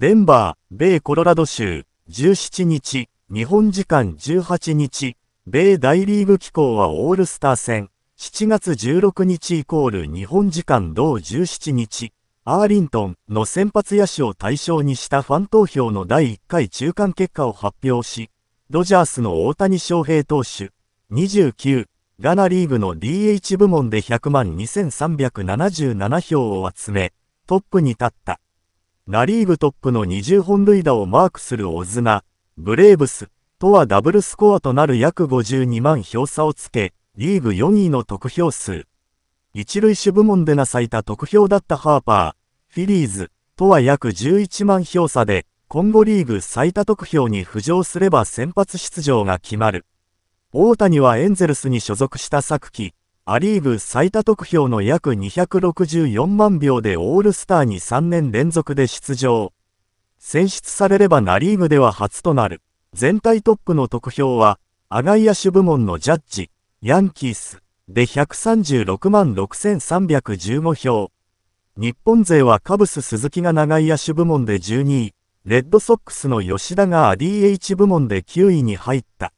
デンバー、米コロラド州、17日、日本時間18日、米大リーグ機構はオールスター戦、7月16日イコール日本時間同17日、アーリントンの先発野手を対象にしたファン投票の第1回中間結果を発表し、ドジャースの大谷翔平投手、29、ガナリーグの DH 部門で100万2377票を集め、トップに立った。ナリーグトップの20本塁打をマークするオズナ、ブレーブスとはダブルスコアとなる約52万票差をつけ、リーグ4位の得票数。一塁手部門でな最多得票だったハーパー、フィリーズとは約11万票差で、今後リーグ最多得票に浮上すれば先発出場が決まる。大谷はエンゼルスに所属した昨季、ア・リーグ最多得票の約264万票でオールスターに3年連続で出場。選出されればナ・リーグでは初となる。全体トップの得票は、アガイ野手部門のジャッジ、ヤンキースで136万6315票。日本勢はカブス鈴木が長い野手部門で12位、レッドソックスの吉田が DH 部門で9位に入った。